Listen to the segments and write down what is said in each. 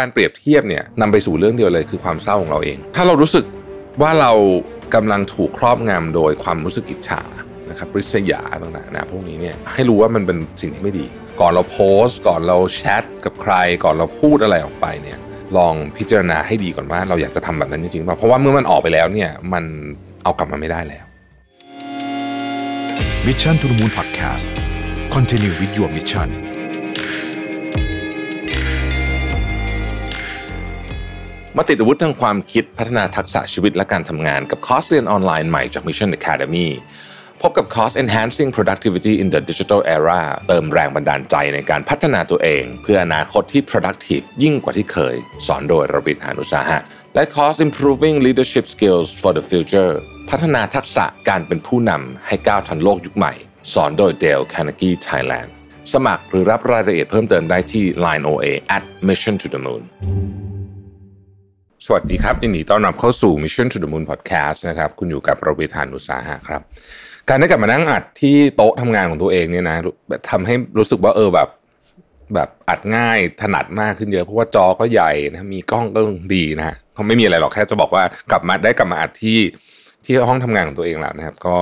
การเปรียบเทียบเนี่ยนำไปสู่เรื่องเดียวเลยคือความเศร้าของเราเอง ถ้าเรารู้สึกว่าเรากำลังถูกครอบงำโดยความรู้สึกอิจฉา นะครับริษยาต่างๆนะพวกนี้เนี่ยให้รู้ว่ามันเป็นสิ่งที่ไม่ดี ก่อนเราโพสต์ ก่อนเราแชทกับใคร ก่อนเราพูดอะไรออกไปเนี่ยลองพิจารณาให้ดีก่อนว่าเราอยากจะทำแบบนั้นจริงๆป่ะเพราะว่าเมื่อมันออกไปแล้วเนี่ยมันเอากลับมาไม่ได้แล้ว Mission to the Moon Podcast Continue with your mission มาติดอาวุธทางความคิดพัฒนาทักษะชีวิตและการทำงานกับคอร์สเรียนออนไลน์ใหม่จาก Mission Academy พบกับคอร์ส Enhancing Productivity in the Digital Era เติมแรงบันดาลใจในการพัฒนาตัวเองเพื่ออนาคตที่ productive ยิ่งกว่าที่เคย สอนโดยระบิดหานุสาหะ และคอร์ส Improving Leadership Skills for the Future พัฒนาทักษะการเป็นผู้นำให้ก้าวทันโลกยุคใหม่ สอนโดยเดลคานากี้ไทยแลนด์สมัครหรือรับรายละเอียดเพิ่มเติมได้ที่ Line OA at Mission to the Moon สวัสดีครับยินดีต้อนรับเข้าสู่ Mission to the Moon Podcast นะครับ คุณอยู่กับประวิธานอุตสาหะครับ การได้กลับมานั่งอัดที่โต๊ะทำงานของตัวเองเนี่ยนะทำให้รู้สึกว่าเออแบบแบบอัดง่ายถนัดมากขึ้นเยอะ เพราะว่าจอก็ใหญ่นะมีกล้องก็ดีนะฮะเขาไม่มีอะไรหรอกแค่จะบอกว่ากลับมาได้กลับมาอัดที่ที่ห้องทำงานของตัวเองแล้วนะครับ ก็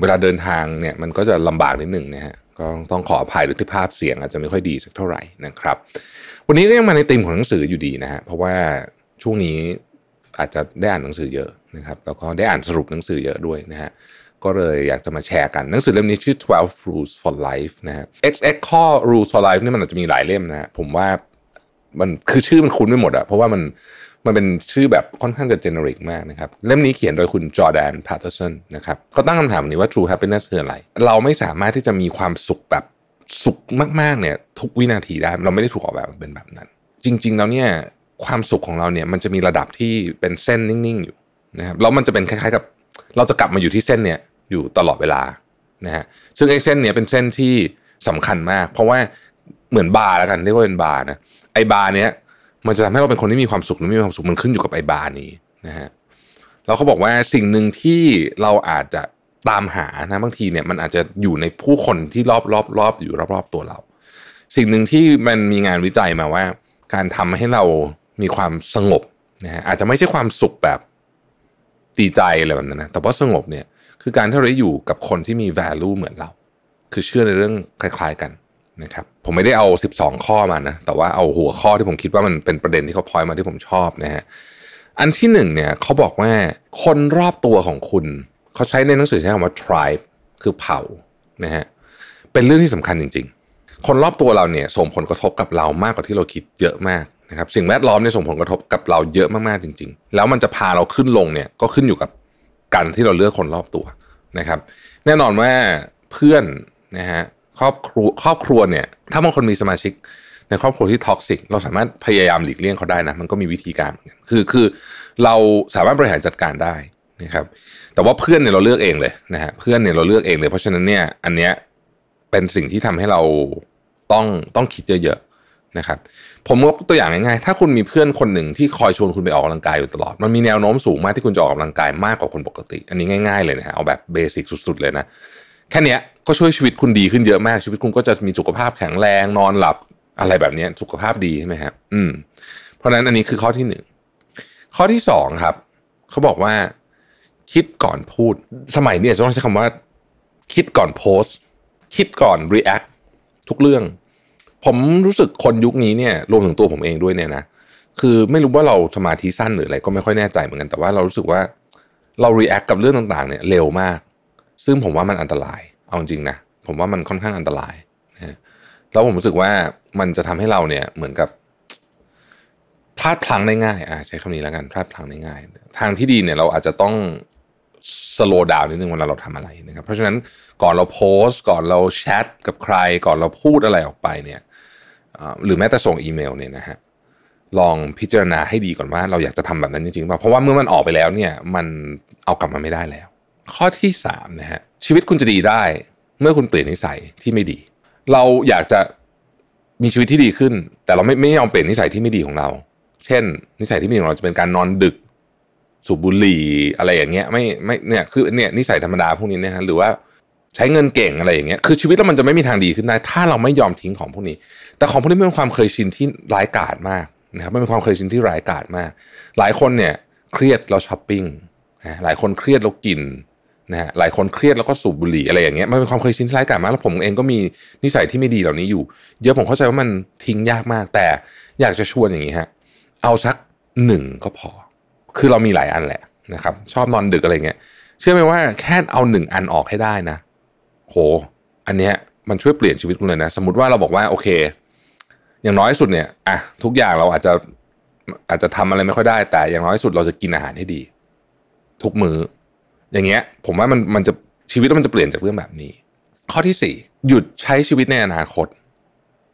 เวลาเดินทางเนี่ยมันก็จะลำบากนิดหนึ่งนะฮะก็ต้องขออภัยด้วยที่ภาพเสียง อาจจะไม่ค่อยดีสักเท่าไหร่นะครับ วันนี้ก็ยังมาในธีมของหนังสืออยู่ดีนะฮะเพราะว่าช่วงนี้อาจจะได้อ่านหนังสือเยอะนะครับ แล้วก็ได้อ่านสรุปหนังสือเยอะด้วยนะฮะก็เลยอยากจะมาแชร์กันหนังสือเล่มนี้ชื่อ 12 rules for life นะฮะ xx ข้อ rules for life นี่มันอาจจะมีหลายเล่มนะผมว่ามันคือชื่อมันคุ้นไม่หมดอะเพราะว่ามันมันเป็นชื่อแบบค่อนข้างจะเจเนริกมากนะครับเล่มนี้เขียนโดยคุณจอแดน พาตเทอร์สันนะครับเขาตั้งคำถามนี้ว่า true happiness คืออะไรเราไม่สามารถที่จะมีความสุขแบบสุขมากๆเนี่ยทุกวินาทีได้ เราไม่ได้ถูกออกแบบเป็นแบบนั้น จริงๆแล้วเนี่ยความสุขของเราเนี่ยมันจะมีระดับที่เป็นเส้นนิ่งๆอยู่นะครับแล้วมันจะเป็นคล้ายๆกับเราจะกลับมาอยู่ที่เส้นเนี่ยอยู่ตลอดเวลานะฮะซึ่งไอ้เส้นเนี่ยเป็นเส้นที่สำคัญมาก เพราะว่าเหมือนบาร์แล้วกันเรียกว่าเป็นบาร์นะไอ้บาร์เนี้ยมันจะทำให้เราเป็นคนที่มีความสุขหรือไม่มีความสุขมันขึ้นอยู่กับไอ้บาร์นี้นะฮะแล้วเขาบอกว่าสิ่งหนึ่งที่เราอาจจะตามหานะบางทีเนี่ย มันอาจจะอยู่ในผู้คนที่รอบรอบรอบอยู่รอบ ๆตัวเรา สิ่งหนึ่งที่มันมีงานวิจัยมาว่า การทำให้เรามีความสงบนะฮะอาจจะไม่ใช่ความสุขแบบตีใจอะไรแบบนั้นนะแต่ว่าสงบเนี่ย คือการที่เราได้อยู่กับคนที่มี value เหมือนเรา คือเชื่อในเรื่องคล้าย ๆ กันนะครับผมไม่ได้เอา 12 ข้อมานะ แต่ว่าเอาหัวข้อที่ผมคิดว่ามันเป็นประเด็นที่เขาพอยมาที่ผมชอบนะฮะอันที่หนึ่งเนี่ยเขาบอกว่าคนรอบตัวของคุณเขาใช้ในหนังสือใช้คำว่า tribe คือเผ่านะฮะเป็นเรื่องที่สำคัญจริง ๆ คนรอบตัวเราเนี่ย ส่งผลกระทบกับเรามากกว่าที่เราคิดเยอะมากะครับสิ่งแวดล้อมเนี่ยส่งผลกระทบกับเราเยอะมากๆจริง ๆ แล้วมันจะพาเราขึ้นลงเนี่ยก็ขึ้นอยู่กับ การที่เราเลือกคนรอบตัวนะครับ แน่นอนว่าเพื่อนนะฮะครอบครัวครอบครัวเนี่ยถ้าบางคนมีสมาชิก ในครอบครัวที่ท็อกซิกเราสามารถพยายามหลีกเลี่ยงเขาได้นะมันก็มีวิธีการคือคือเราสามารถบริหารจัดการได้นะครับแต่ว่าเพื่อนเนี่ยเราเลือกเองเลยนะฮะเพื่อนเนี่ยเราเลือกเอง เลยเพราะฉะนั้นเนี่ยอันเนี้ยเป็นสิ่งที่ทำให้เราต้องต้องคิดเยอะนะครับผมยกตัวอย่างง่ายๆ ถ้าคุณมีเพื่อนคนหนึ่งที่คอยชวนคุณไปออกกำลังกายอยู่ตลอด มันมีแนวโน้มสูงมากที่คุณจะออกกำลังกายมากกว่าคนปกติ อันนี้ง่ายๆ เลยนะฮะเอาแบบเบสิกสุดๆ เลยนะ แค่นี้ก็ช่วยชีวิตคุณดีขึ้นเยอะมาก ชีวิตคุณก็จะมีสุขภาพแข็งแรง นอนหลับอะไรแบบนี้ สุขภาพดีใช่ไหมฮะ อืม เพราะนั้นอันนี้คือข้อที่หนึ่ง ข้อที่สองครับเขาบอกว่า คิดก่อนพูด สมัยนี้จะต้องใช้คำว่า คิดก่อนโพสคิดก่อนรีแอคทุกเรื่องผมรู้สึกคนยุคนี้เนี่ยรวมถึงตัวผมเองด้วยเนี่ยนะคือไม่รู้ว่าเราสมาธิสั้นหรืออะไรก็ไม่ค่อยแน่ใจเหมือนกัน แต่ว่าเรารู้สึกว่าเรา react กับเรื่องต่างๆ เนี่ย เร็วมาก ซึ่งผมว่ามันอันตราย เอาจริงนะผมว่ามันค่อนข้างอันตรายนะแล้วผมรู้สึกว่ามันจะทำให้เราเนี่ยเหมือนกับพลาดพลั้งได้ง่ายอ่าใช้คำนี้แล้วกันพลาดพลั้งได้ง่ายทางที่ดีเนี่ยเราอาจจะต้องสโลว์ดาวนิดนึงเวลาเราทำอะไรนะครับเพราะฉะนั้นก่อนเราโพสต์ ก่อนเราแชทกับใคร ก่อนเราพูดอะไรออกไปเนี่ยหรือแม้แต่ส่งอีเมลเนี่ยนะฮะลองพิจารณาให้ดีก่อนว่า เราอยากจะทำแบบนั้นจริงๆป่ะเพราะว่าเมื่อมันออกไปแล้วเนี่ยมันเอากลับมาไม่ได้แล้ว ข้อที่สามนะฮะชีวิตคุณจะดีได้ เมื่อคุณเปลี่ยนนิสัยที่ไม่ดี เราอยากจะมีชีวิตที่ดีขึ้น แต่เราไม่ไม่ยอมเปลี่ยนนิสัยที่ไม่ดีของเรา เช่น นิสัยที่ไม่ดีของเราจะเป็นการนอนดึก สูบบุหรี่อะไรอย่างเงี้ยไม่ไม่เนี่ยคือเนี่ยนิสัยธรรมดาพวกนี้นะฮะหรือว่าใช้เงินเก่งอะไรอย่างเงี้ย คือชีวิตแล้วมันจะไม่มีทางดีขึ้นได้ ถ้าเราไม่ยอมทิ้งของพวกนี้ แต่ของพวกนี้เป็นความเคยชินที่ร้ายกาจมากนะครับเป็นความเคยชินที่ร้ายกาจมาก หลายคนเนี่ยเครียดเราช้อปปิ้งนะ หลายคนเครียดเรากินนะฮะ หลายคนเครียดแล้วก็สูบบุหรี่อะไรอย่างเงี้ย มันเป็นความเคยชินที่ร้ายกาจมาก แล้วผมเองก็มีนิสัยที่ไม่ดีเหล่านี้อยู่ เยอะ ผมเข้าใจว่ามันทิ้งยากมาก แต่อยากจะชวนอย่างนี้ฮะ เอาสักหนึ่งก็พอ คือเรามีหลายอันแหละนะครับ ชอบนอนดึกอะไรเงี้ย เชื่อไหมว่าแค่เอาหนึ่งอันออกให้ได้นะโหอันเนี้ยมันช่วยเปลี่ยนชีวิตคุณเลยนะสมมติว่าเราบอกว่าโอเค อย่างน้อยสุดเนี่ยอ่ะทุกอย่างเราอาจจะอาจจะทำอะไรไม่ค่อยได้แต่อย่างน้อยสุดเราจะกินอาหารให้ดี ทุกมือ้ออย่างเงี้ย ผมว่ามันมันจะชีวิตมันจะเปลี่ยนจากเรื่องแบบนี้ ข้อที่สี่หยุดใช้ชีวิตในอนาคต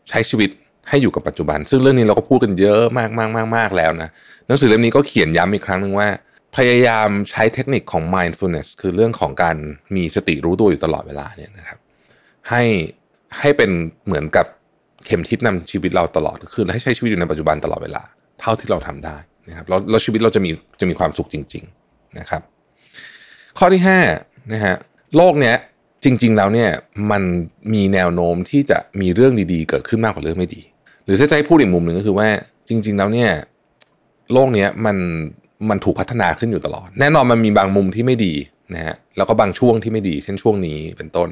ใช้ชีวิตให้อยู่กับปัจจุบัน ซึ่งเรื่องนี้เราก็พูดกันเยอะมากมากมากมากแล้วนะหนังสือเล่มนี้ก็เขียนย้ำอีกครั้งหนึ่งว่าพยายามใช้เทคนิคของ mindfulness คือเรื่องของการมีสติรู้ตัวอยู่ตลอดเวลาเนี่ยนะครับ ให้ให้เป็นเหมือนกับเข็มทิศนำชีวิตเราตลอดคือให้ใช้ชีวิตอยู่ในปัจจุบันตลอดเวลาเท่าที่เราทำได้นะครับแล้วแล้วชีวิตเราจะมีจะมีความสุขจริง ๆนะครับ ข้อที่5นะฮะโลกเนี้ยจริง ๆ แล้วเนี่ยมันมีแนวโน้มที่จะมีเรื่องดีๆ เกิดขึ้นมากกว่าเรื่องไม่ดี หรือถ้าจะใช้พูดอีกมุมหนึ่งก็คือว่า จริง ๆแล้วเนี่ยโลกเนี้ยมันมันถูกพัฒนาขึ้นอยู่ตลอด แน่นอนมันมีบางมุมที่ไม่ดีนะฮะ แล้วก็บางช่วงที่ไม่ดี เช่นช่วงนี้เป็นต้น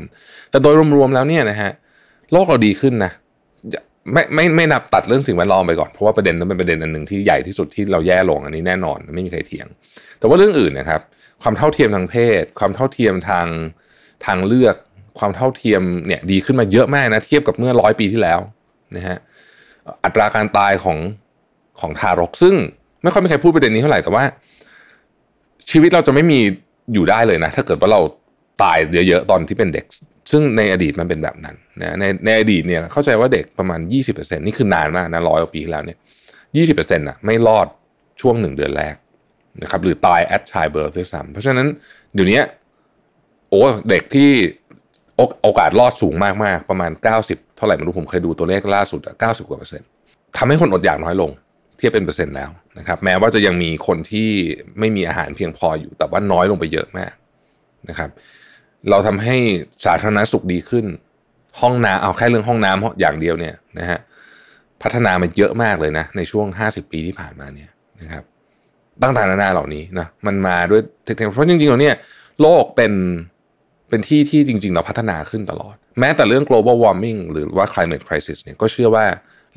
แต่โดยรวมๆแล้วเนี่ยนะฮะโลกเราดีขึ้นนะ ไม่ไม่ไม่นับตัดเรื่องสิ่งแวดล้อมไปก่อน เพราะว่าประเด็นนั้นเป็นประเด็นอันหนึ่ง ที่ใหญ่ที่สุดที่เราแย่ลงอันนี้แน่นอน ไม่มีใครเถียง แต่ว่าเรื่องอื่นนะครับ ความเท่าเทียมทางเพศ ความเท่าเทียมทางทางเลือก ความเท่าเทียมเนี่ยดีขึ้นมาเยอะมากนะ เทียบกับเมื่อร้อยปีที่แล้วนะฮะอัตราการตายของของทารกซึ่งไม่ค่อยมีใครพูดประเด็นนี้เท่าไหร่ แต่ว่า ชีวิตเราจะไม่มีอยู่ได้เลยนะ ถ้าเกิดว่าเราตายเยอะๆตอนที่เป็นเด็ก ซึ่งในอดีตมันเป็นแบบนั้นนะในในอดีตเนี่ยเข้าใจว่าเด็กประมาณ 20%นี่คือนานมากนะร้อยกว่าปีที่แล้วเนี่ยยี่สิบเปอร์เซ็นต์ะไม่รอดช่วงหนึ่งเดือนแรกนะครับหรือตายแอดชายเบ i ร์ h ด้วยซ้ำเพราะฉะนั้นเดี๋ยวนี้โอ้เด็กที่โอกาสรอดสูงมากๆประมาณ90เท่าไหร่ไม่รู้ผมเคยดูตัวเลขล่าสุด90กว่าเปอร์เซ็นต์ทำให้คนอดอยากน้อยลงเทียบเป็นเปอร์เซ็นต์แล้วนะครับแม้ว่าจะยังมีคนที่ไม่มีอาหารเพียงพออยู่แต่ว่าน้อยลงไปเยอะมากนะครับเราทำให้สาธารณสุขดีขึ้น ห้องน้ำเอาแค่เรื่องห้องน้ำาอย่างเดียวเนี่ยนะฮะพัฒนามันเยอะมากเลยนะในช่วง 50 ปีที่ผ่านมาเนี่ยนะครับตั้งแ่นานาเหล่านี้นะมันมาด้วยเทคโนโลยีเพราะจริงๆเราเนี่ยโลกเป็นเป็นที่ที่จริง ๆ เราพัฒนาขึ้นตลอด แม้แต่เรื่อง global warming หรือว่า climate crisis เนี่ยก็เชื่อว่า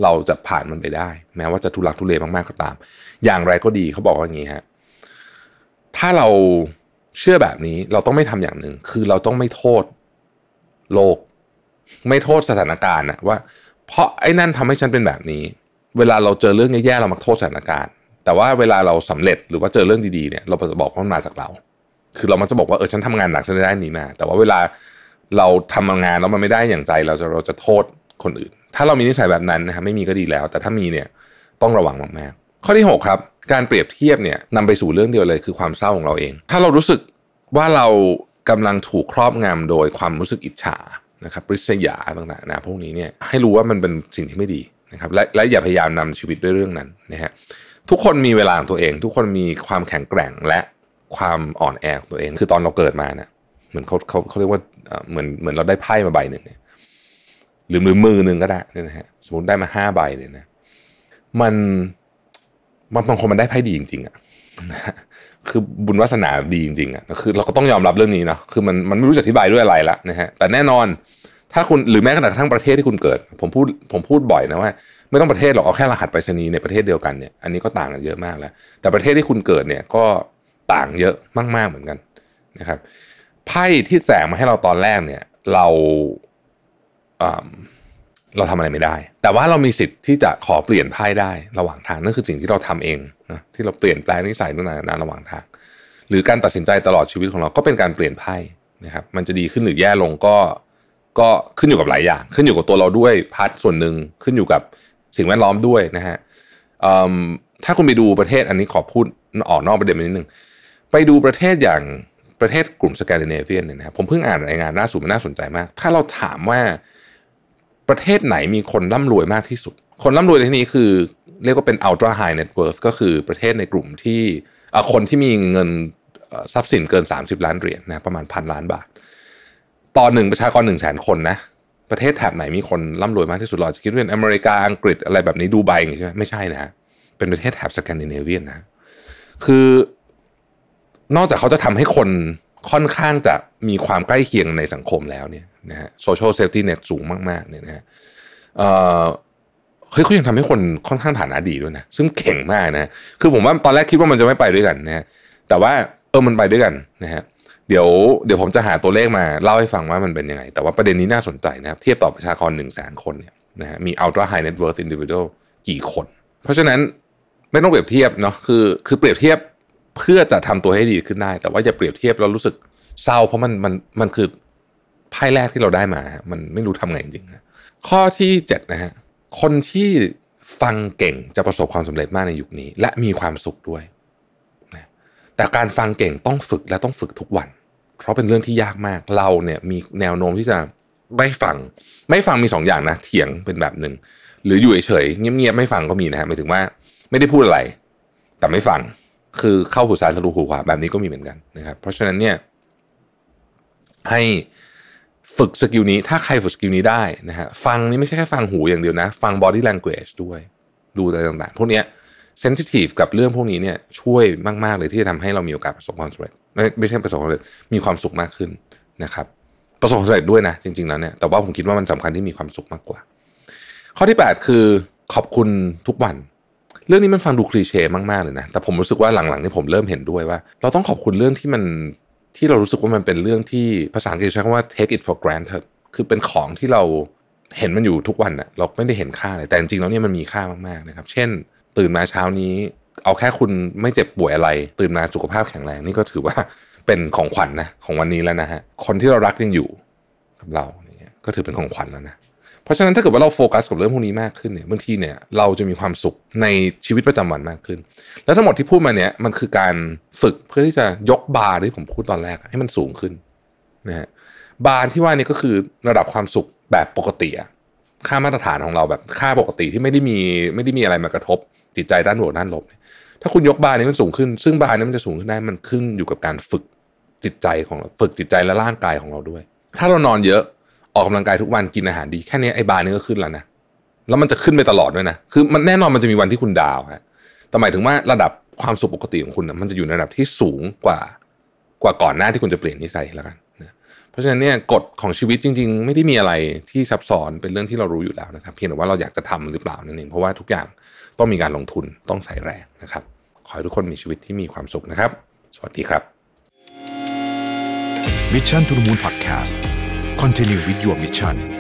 เราจะผ่านมันไปได้แม้ว่าจะทุลักทุเลมากๆก็ตาม อย่างไรก็ดีเขาบอกว่าอย่างนี้ฮะถ้าเราเชื่อแบบนี้เราต้องไม่ทำอย่างหนึ่งคือเราต้องไม่โทษโลก ไม่โทษสถานการณ์นะว่า เพราะไอ้นั่นทำให้ฉันเป็นแบบนี้ เวลาเราเจอเรื่องแย่ๆเรามักโทษสถานการณ์แต่ว่าเวลาเราสำเร็จหรือว่าเจอเรื่องดีๆเนี่ยเราจะบอกว่ามันมาจากเรา คือเรามักจะบอกว่าเออฉันทำงานหนักฉันได้นี้มาแต่ว่าเวลาเราทำงานแล้วมันไม่ได้อย่างใจ เราจะเราจะโทษคนอื่นถ้าเรามีนิสัยแบบนั้นนะครับไม่มีก็ดีแล้ว แต่ถ้ามีเนี่ยต้องระวังมากๆข้อที่ 6 ครับ การเปรียบเทียบเนี่ยนำไปสู่เรื่องเดียวเลยคือความเศร้าของเราเอง ถ้าเรารู้สึกว่าเรากำลังถูกครอบงำโดยความรู้สึกอิจฉานะครับปริษยาต่างๆนะพวกนี้เนี่ยให้รู้ว่ามันเป็นสิ่งที่ไม่ดีนะครับและและอย่าพยายามนำชีวิตด้วยเรื่องนั้นนะฮะทุกคนมีเวลาของตัวเอง ทุกคนมีความแข็งแกร่งและความอ่อนแอของตัวเอง คือตอนเราเกิดมาเนะี่ยเหมือนเขาเขาเขาเรียกว่าเหมือนเหมือนเราได้ไพ่มาใบหนึ่งเนี่ยหรือหรือมือหนึ่งก็ได้นี่นะฮะสมมติได้มาห้าใบเนี่ยนะมัน มันบางคนมันได้ไพ่ดีจริงๆอะ่ะคือบุญวาสนาดีจริงๆอะ่ะคือเราก็ต้องยอมรับเรื่องนี้เนาะคือมันมันไม่รู้จะอธิบายด้วยอะไรละนะฮะแต่แน่นอนถ้าคุณหรือแม้กระทั่งประเทศที่คุณเกิด ผมพูดผมพูดบ่อยนะว่า ไม่ต้องประเทศหรอก เอาแค่รหัสไปรษณีย์ในประเทศเดียวกันเนี่ยอันนี้ก็ต่างกันเยอะมากแล้ว แต่ประเทศที่คุณเกิดเนี่ยก็ต่างเยอะมากๆเหมือนกันนะครับไพ่ที่แสงมาให้เราตอนแรกเนี่ย เราเราทำอะไรไม่ได้ แต่ว่าเรามีสิทธิ์ที่จะขอเปลี่ยนไพ่ได้ระหว่างทางนั่นคือสิ่งที่เราทำเองนะที่เราเปลี่ยนแปลงนิสัยนต่างนระหว่างทาง หรือการตัดสินใจตลอดชีวิตของเราก็เป็นการเปลี่ยนไพ่นะครับมันจะดีขึ้นหรือแย่ลงก็ก็ขึ้นอยู่กับหลายอย่าง ขึ้นอยู่กับตัวเราด้วยพาร์ทส่วนหนึ่งขึ้นอยู่กับสิ่งแวดล้อมด้วยนะฮะถ้าคุณไปดูประเทศอันนี้ขอพูดออกนอกประเด็นไปนิดนึงไปดูประเทศอย่างประเทศกลุ่มสแกนดิเนเวียนเนี่ยนะครับผมเพิ่งอ่านรายงานาสมันน่าสนใจมาก ถ้าเราถามว่าประเทศไหนมีคนร่ำรวยมากที่สุด คนร่ำรวยในที่นี้คือ เรียกว่าเป็น ultra high net worth ก็คือประเทศในกลุ่มที่คนที่มีเงินทรัพย์สินเกิน30ล้านเหรียญนนะประมาณพันล้านบาทต่อหนึ่งประชากร1นึ่งแสนคนนะประเทศแถบไหนมีคนร่ำรวยมากที่สุดเราจะคิดว่าเป็นอเมริกาอังกฤษอะไรแบบนี้ดูใบอย่างงี้ใช่ไหมไม่ใช่นะฮะเป็นประเทศแถบสแกนดิเนเวียนนะคือ นอกจากเขาจะทำให้คนค่อนข้างจะมีความใกล้เคียงในสังคมแล้วเนี่ยนะฮะโซเชียลเซฟตี้เน็ตสูงมากๆเนี่ยนะฮะเฮ้ยเขายังทำให้คนค่อนข้างฐานะดีด้วยนะ ซึ่งเข่งมากนะคือผมว่าตอนแรกคิดว่ามันจะไม่ไปด้วยกันนะฮะแต่ว่าเออมันไปด้วยกันนะฮะเดี๋ยวเดี๋ยวผมจะหาตัวเลขมาเล่าให้ฟังว่ามันเป็นยังไงแต่ว่าประเด็นนี้น่าสนใจนะครับ เทียบต่อประชากร1นึ่งแสนคนเนี่ยนะฮะมีอ ultra h i g เ net worth i ิ d i v i d u a ลกี่คน เพราะฉะนั้นไม่ต้องเปรียบเทียบเนาะคือคือเปรียบเทียบเพื่อจะทำตัวให้ดีขึ้นได้ แต่ว่าจะเปรียบเทียบแล้วรู้สึกเศร้า เพราะมันมันมันคือไพ่แรกที่เราได้มา มันไม่รู้ทำไงจริงๆข้อที่7นะฮะคนที่ฟังเก่งจะประสบความสำเร็จมากในยุคนี้ และมีความสุขด้วยนะแต่การฟังเก่งต้องฝึกและต้องฝึกทุกวัน เพราะเป็นเรื่องที่ยากมาก เราเนี่ย มีแนวโน้มที่จะไม่ฟัง ไม่ฟังมี2ออย่างนะเถียงเป็นแบบหนึ่งหรืออยู่เฉยเงียบๆไม่ฟังก็มีนะฮะหมายถึงว่าไม่ได้พูดอะไร แต่ไม่ฟัง คือเข้าหูซ้ายทะลุหูขวาแบบนี้ก็มีเหมือนกันนะครับเพราะฉะนั้นเนี่ย ให้ฝึกสกิลนี้ ถ้าใครฝึกสกิลนี้ได้นะฮะฟังนี่ไม่ใช่แค่ฟังหูอย่างเดียวนะ ฟังบอดี้ a n งเกจด้วย ดูอะไรต่างๆพวกเนี้ยเซนซิทีฟกับเรื่องพวกนี้เนี่ยช่วยมากๆ เลยที่จะทำให้เรามีโอกาสประสบความสำเร็จไม่ไม่ใช่ประสบความสำเร็จมีความสุขมากขึ้นนะครับประสบความสำเร็จด้วยนะ จริงๆแล้วเนี่ยแต่ว่าผมคิดว่ามันสำคัญที่มีความสุขมากกว่า ข้อที่ 8 คือขอบคุณทุกวันเรื่องนี้มันฟังดูคลีเช่มากๆเลยนะ แต่ผมรู้สึกว่าหลังๆนี่ผมเริ่มเห็นด้วยว่า เราต้องขอบคุณเรื่องที่มันที่เรารู้สึกว่ามันเป็นเรื่องที่ภาษาอังกฤษใช้คำว่า take it for granted คือเป็นของที่เราเห็นมันอยู่ทุกวันอะเราไม่ได้เห็นค่าเลย แต่จริงๆแล้วเนี่ยมันมีค่ามากๆนะครับ เช่น ตื่นมาเช้านี้ เอาแค่คุณไม่เจ็บป่วยอะไร ตื่นมาสุขภาพแข็งแรงนี่ก็ถือว่าเป็นของขวัญนนะของวันนี้แล้วนะฮะคนที่เรารักยังอยู่กับเราเนี่ย ก็ถือเป็นของขวัญแล้วนะเพราะฉะนั้นถ้าเกิดว่าเราโฟกัสกับเรื่องพวกนี้มากขึ้นเนี่ยบางทีเนี่ย เราจะมีความสุขในชีวิตประจำวันมากขึ้น แล้วทั้งหมดที่พูดมาเนี่ยมันคือการฝึกเพื่อที่จะยกบาร์ที่ผมพูดตอนแรกให้มันสูงขึ้นนะฮะบาร์ที่ว่านี่ก็คือระดับความสุขแบบปกติค่ามาตรฐานของเราแบบค่าปกติที่ไม่ได้มีไม่ได้มีอะไรมากระทบจิตใจด้านบวกด้านลบ ถ้าคุณยกบาร์นี้มันสูงขึ้นซึ่งบาร์นี้มันจะสูงขึ้นได้มันขึ้นอยู่กับการฝึกจิตใจของฝึกจิตใจและร่างกายของเราด้วย ถ้าเรานอนเยอะออกกำลังกายทุกวันกินอาหารดีแค่นี้ไอ้บาร์นี้ก็ขึ้นแล้วนะแล้วมันจะขึ้นไปตลอดด้วยนะคือมันแน่นอนมันจะมีวันที่คุณดาวฮะแต่หมายถึงว่าระดับความสุขปกติของคุณนะมันจะอยู่ในระดับที่สูงกว่ากว่าก่อนหน้าที่คุณจะเปลี่ยนนิสัยแล้วกันนะเพราะฉะนั้นเนี่ยกฎของชีวิตจริง ๆ ไม่ได้มีอะไรที่ซับซ้อนเป็นเรื่องที่เรารู้อยู่แล้วนะครับเพียงแต่ว่าเราอยากจะทำหรือเปล่านั่นเองเพราะว่าทุกอย่างต้องมีการลงทุนต้องใส่แรงนะครับขอให้ทุกคนมีชีวิตที่มีความสุขนะครับ สวัสดีครับ Mission to the Moon Podcast Continue with your mission.